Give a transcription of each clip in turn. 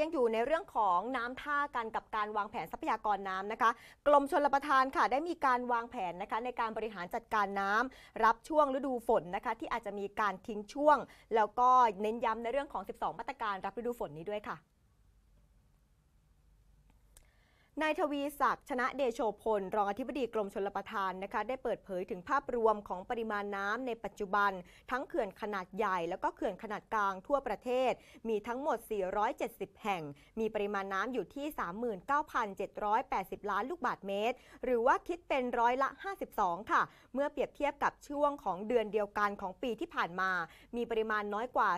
ยังอยู่ในเรื่องของน้ำท่ากันกับการวางแผนทรัพยากรน้ำนะคะกรมชลประทานค่ะได้มีการวางแผนนะคะในการบริหารจัดการน้ำ รับช่วงฤดูฝนนะคะที่อาจจะมีการทิ้งช่วง แล้วก็เน้นย้ำในเรื่องของ 12มาตรการรับฤดูฝนนี้ด้วยค่ะนายทวีศักดิ์ชนะเดโชพล รองอธิบดีกรมชลประทานนะคะ ได้เปิดเผยถึงภาพรวมของปริมาณน้ำ ในปัจจุบัน ทั้งเขื่อนขนาดใหญ่แล้วก็เขื่อนขนาดกลางทั่วประเทศ มีทั้งหมด 470 แห่ง มีปริมาณน้ำอยู่ที่ 39,780 ล้านลูกบาศก์เมตร หรือว่าคิดเป็นร้อยละ 52 ค่ะ เมื่อเปรียบเทียบกับช่วงของเดือนเดียวกันของปีที่ผ่านมา มีปริมาณน้อยกว่า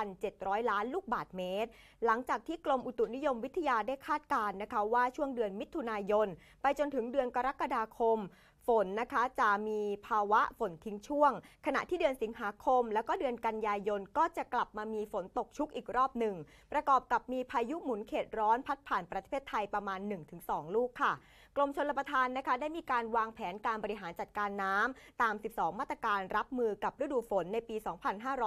2,700 ล้านลูกบาศก์เมตร หลังจากที่กรมอุตุนิยมวิทยาได้คาดการณ์นะคะว่าช่วงเดือนมิถุนายน ไปจนถึงเดือนกรกฎาคมฝนนะคะจะมีภาวะฝนทิ้งช่วง ขณะที่เดือนสิงหาคม และก็เดือนกันยายนก็จะกลับมามีฝนตกชุกอีกรอบหนึ่ง ประกอบกับมีพายุหมุนเขตร้อนพัดผ่านประเทศไทยประมาณ 1-2 ลูกค่ะกรมชลประทานนะคะได้มีการวางแผนการบริหารจัดการน้ำตาม 12 มาตรการรับมือกับฤดูฝนในปี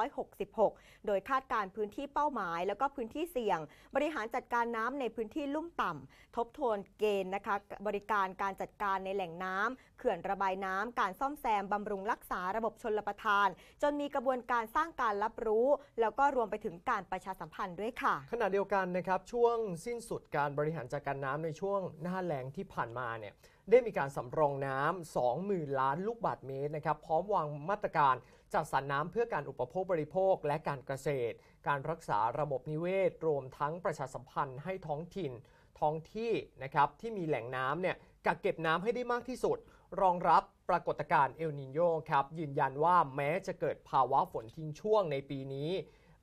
2566 โดยคาดการพื้นที่เป้าหมายแล้วก็พื้นที่เสี่ยง บริหารจัดการน้ำในพื้นที่ลุ่มต่ำ ทบทวนเกณฑ์นะคะบริการการจัดการในแหล่งน้ำขื่อนระบายน้ำการซ่อมแซมบำรุงรักษาระบบชนประทาน จนมีกระบวนการสร้างการรับรู้แล้วก็รวมไปถึงการประชาสัมพันธ์ด้วยค่ะ ขณะเดียวกันนะครับ ช่วงสิ้นสุดการบริหารจัดการน้ำในช่วงหน้าแรงที่ผ่านมาเนี่ยได้มีการสำรองน้ำ2มื่นล้านลูกบาทเมตรนะครับ พร้อมวางมาตรการ จัดสรรน้ำเพื่อการอุปโภคบริโภคและการเกษตร การรักษาระบบนิเวศรวมทั้งประชาสัมพันธ์ให้ท้องถิ่นท้องที่นะครับที่มีแหล่งน้ำเนี่ยกักเก็บน้ำให้ได้มากที่สุด รองรับปรากฏการณ์เอลนิโยครับยืนยันว่าแม้จะเกิดภาวะฝนทิ้งช่วงในปีนี้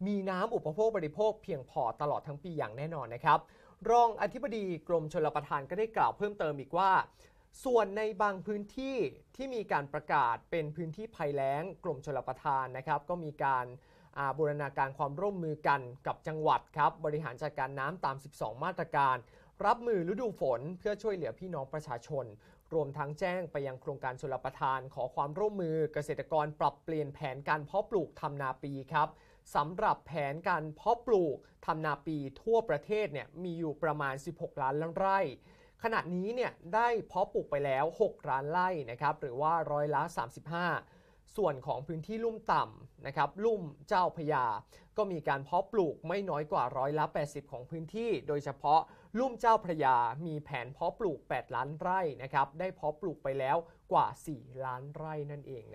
มีน้ำอุปโภคบริโภคเพียงพอตลอดทั้งปีอย่างแน่นอนนะครับรองอธิบดีกรมชลประทานก็ได้กล่าวเพิ่มเติมอีกว่า ส่วนในบางพื้นที่ที่มีการประกาศเป็นพื้นที่ภัยแล้งกรมชลประทานนะครับก็มีการบูรณาการความร่วมมือกันกับจังหวัดครับบริหารจัดการน้ำตาม 12 มาตรการรับมือฤดูฝนเพื่อช่วยเหลือพี่น้องประชาชน รวมทั้งแจ้งไปยังโครงการชลประทานขอความร่วมมือเกษตรกรปรับเปลี่ยนแผนการเพาะปลูกทำนาปีครับสำหรับแผนการเพาะปลูกทำนาปีทั่วประเทศเนี่ยมีอยู่ประมาณ 16 ล้านไร่ขณะนี้เนี่ยได้เพาะปลูกไปแล้ว 6 ล้านไร่นะครับหรือว่าร้อยละ35ส่วนของพื้นที่ลุ่มต่ำนะครับลุ่มเจ้าพยาก็มีการเพาะปลูกไม่น้อยกว่าร้อยละ 80 ของพื้นที่ โดยเฉพาะลุ่มเจ้าพระยามีแผนเพาะปลูก 8 ล้านไร่นะครับได้เพาะปลูกไปแล้วกว่า 4 ล้านไร่นั่นเองนะ